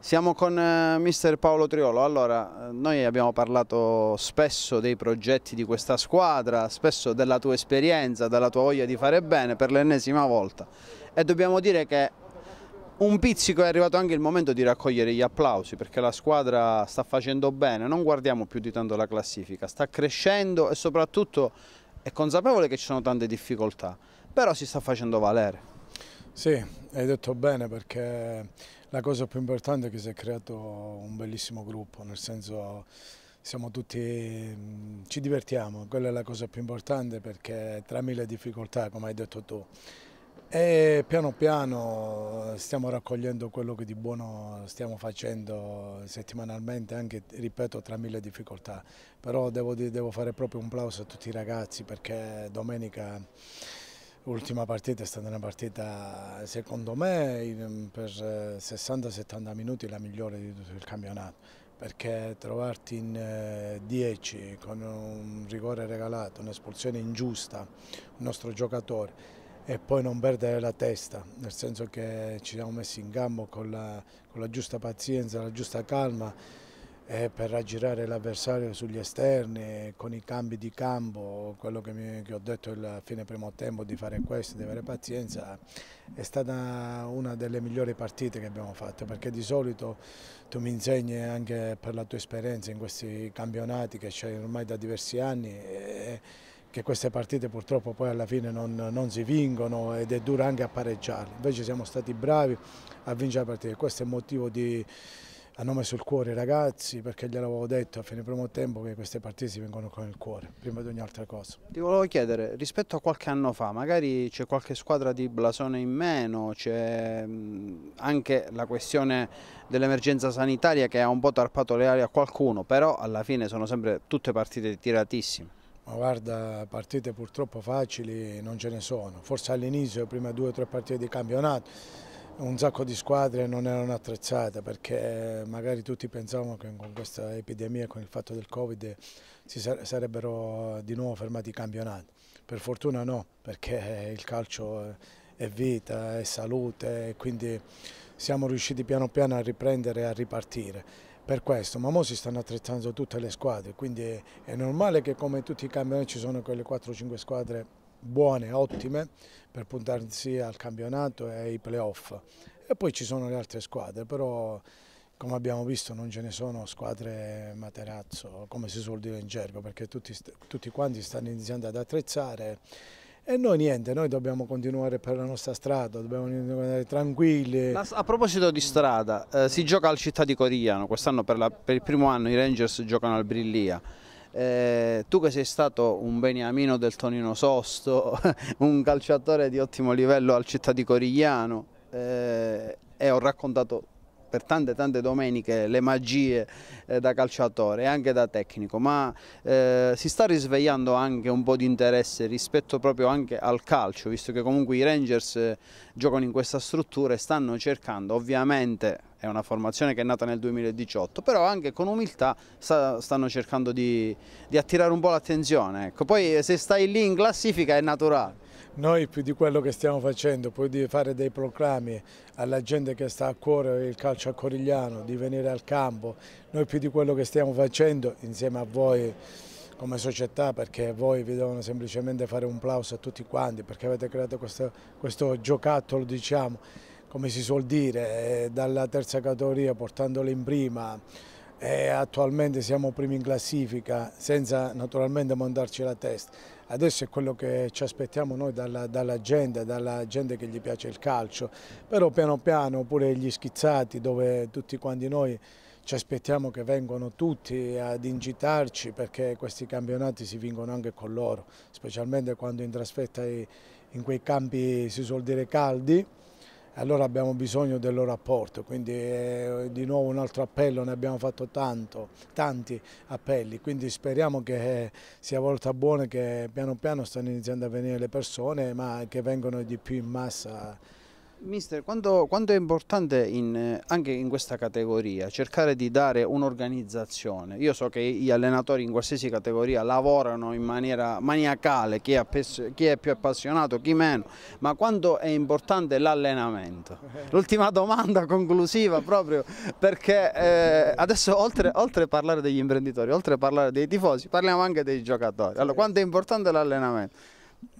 Siamo con eh, mister Paolo Triolo, allora eh, noi abbiamo parlato spesso dei progetti di questa squadra, spesso della tua esperienza, della tua voglia di fare bene per l'ennesima volta e dobbiamo dire che un pizzico è arrivato anche il momento di raccogliere gli applausi perché la squadra sta facendo bene, non guardiamo più di tanto la classifica, sta crescendo e soprattutto è consapevole che ci sono tante difficoltà, però si sta facendo valere. Sì, hai detto bene perché la cosa più importante è che si è creato un bellissimo gruppo, nel senso siamo tutti, mm, ci divertiamo, quella è la cosa più importante perché tra mille difficoltà, come hai detto tu, e piano piano stiamo raccogliendo quello che di buono stiamo facendo settimanalmente, anche, ripeto, tra mille difficoltà. Però devo, devo fare proprio un plauso a tutti i ragazzi perché domenica L'ultima partita è stata una partita, secondo me, per 60-70 eh, minuti la migliore di tutto il campionato, perché trovarti in 10 eh, con un rigore regalato, un'espulsione ingiusta, il nostro giocatore, e poi non perdere la testa, nel senso che ci siamo messi in gambo con la, con la giusta pazienza, la giusta calma, eh, per raggirare l'avversario sugli esterni con i cambi di campo, quello che, mi, che ho detto a fine primo tempo di fare questo, di avere pazienza, è stata una delle migliori partite che abbiamo fatto perché di solito tu mi insegni anche per la tua esperienza in questi campionati che c'è ormai da diversi anni e, che queste partite purtroppo poi alla fine non, non, si vincono ed è dura anche a pareggiarle, invece siamo stati bravi a vincere la partita, questo è motivo di hanno messo il cuore i ragazzi perché gliel'avevo detto a fine primo tempo che queste partite si vengono con il cuore, prima di ogni altra cosa. Ti volevo chiedere, rispetto a qualche anno fa, magari c'è qualche squadra di blasone in meno, c'è anche la questione dell'emergenza sanitaria che ha un po' tarpato le ali a qualcuno, però alla fine sono sempre tutte partite tiratissime. Ma guarda, partite purtroppo facili non ce ne sono, forse all'inizio, prima due o tre partite di campionato, un sacco di squadre non erano attrezzate perché magari tutti pensavano che con questa epidemia, con il fatto del Covid, si sarebbero di nuovo fermati i campionati. Per fortuna no, perché il calcio è vita, è salute e quindi siamo riusciti piano piano a riprendere e a ripartire. Per questo, ma ora si stanno attrezzando tutte le squadre, quindi è normale che come tutti i campionati ci sono quelle 4-5 squadre buone, ottime per puntarsi al campionato e ai playoff. E poi ci sono le altre squadre, però come abbiamo visto non ce ne sono squadre materazzo, come si suol dire in gergo, perché tutti, tutti quanti stanno iniziando ad attrezzare e noi niente, noi dobbiamo continuare per la nostra strada, dobbiamo andare tranquilli. A proposito di strada, eh, si gioca al Città di Coriano, quest'anno per, per il primo anno i Rangers giocano al Brillia. Eh, tu che sei stato un beniamino del Tonino Sosto, un calciatore di ottimo livello al città di Corigliano eh, e ho raccontato per tante tante domeniche le magie eh, da calciatore e anche da tecnico, ma eh, si sta risvegliando anche un po' di interesse rispetto proprio anche al calcio, visto che comunque i Rangers eh, giocano in questa struttura e stanno cercando ovviamente è una formazione che è nata nel 2018, però anche con umiltà sta, stanno cercando di, di, attirare un po' l'attenzione. Ecco. Poi eh, se stai lì in classifica è naturale. Noi più di quello che stiamo facendo, poi di fare dei proclami alla gente che sta a cuore il calcio a Corigliano, di venire al campo, noi più di quello che stiamo facendo insieme a voi come società perché voi vi devono semplicemente fare un plauso a tutti quanti perché avete creato questo, questo giocattolo diciamo come si suol dire, eh, dalla terza categoria portandola in prima. E attualmente siamo primi in classifica senza naturalmente montarci la testa. Adesso è quello che ci aspettiamo noi dalla, dalla, gente, dalla gente che gli piace il calcio, però piano piano pure gli schizzati dove tutti quanti noi ci aspettiamo che vengano tutti ad incitarci perché questi campionati si vincono anche con loro, specialmente quando in trasferta in quei campi si suol dire caldi allora abbiamo bisogno del loro apporto, quindi eh, di nuovo un altro appello, ne abbiamo fatto tanto, tanti appelli, quindi speriamo che eh, sia volta buona che piano piano stanno iniziando a venire le persone, ma che vengano di più in massa Mister, quanto, quanto, è importante in, eh, anche in questa categoria cercare di dare un'organizzazione? Io so che gli allenatori in qualsiasi categoria lavorano in maniera maniacale, chi è, chi è più appassionato, chi meno, ma quanto è importante l'allenamento? Eh. L'ultima domanda conclusiva proprio perché eh, adesso oltre, oltre parlare degli imprenditori, oltre a parlare dei tifosi, parliamo anche dei giocatori. Allora, quanto è importante l'allenamento?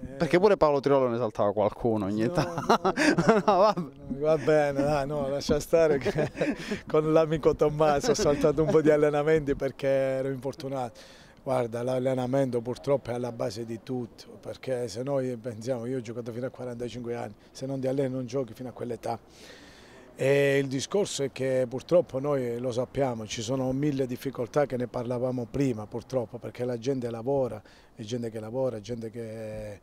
Eh. Perché pure Paolo Triolo ne saltava qualcuno ogni no, tanto. No, no, va bene, dai, no, lascia stare che con l'amico Tommaso ho saltato un po' di allenamenti perché ero infortunato. Guarda, l'allenamento purtroppo è alla base di tutto, perché se noi pensiamo, io ho giocato fino a 45 anni, se non ti alleni non giochi fino a quell'età. E il discorso è che purtroppo noi lo sappiamo, ci sono mille difficoltà che ne parlavamo prima purtroppo perché la gente lavora, è gente che lavora, è gente che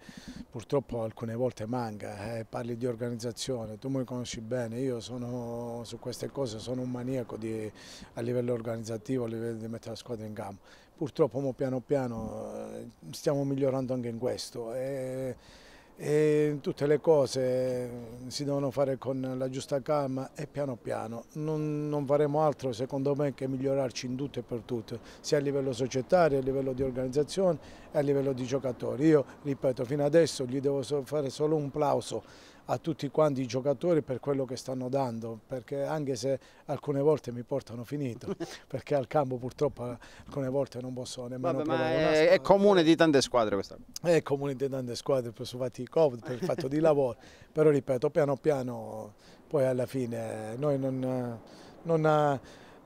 purtroppo alcune volte manca, eh, parli di organizzazione, tu mi conosci bene, io sono, su queste cose sono un maniaco di, a livello organizzativo, a livello di mettere la squadra in campo. Purtroppo piano piano eh, stiamo migliorando anche in questo. E, eh, e tutte le cose si devono fare con la giusta calma e piano piano. Non, non, faremo altro secondo me che migliorarci in tutto e per tutto, sia a livello societario, a livello di organizzazione e a livello di giocatori. Io ripeto, fino adesso gli devo fare solo un plauso a tutti quanti i giocatori per quello che stanno dando, perché anche se alcune volte mi portano finito, perché al campo purtroppo alcune volte non posso nemmeno Vabbè, ma è, è, comune di tante squadre questa. È comune di tante squadre per su Covid, per il fatto di lavoro, però ripeto, piano piano poi alla fine noi non, non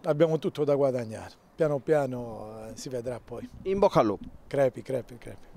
abbiamo tutto da guadagnare piano piano eh, si vedrà poi. In bocca al lupo. Crepi, crepi, crepi.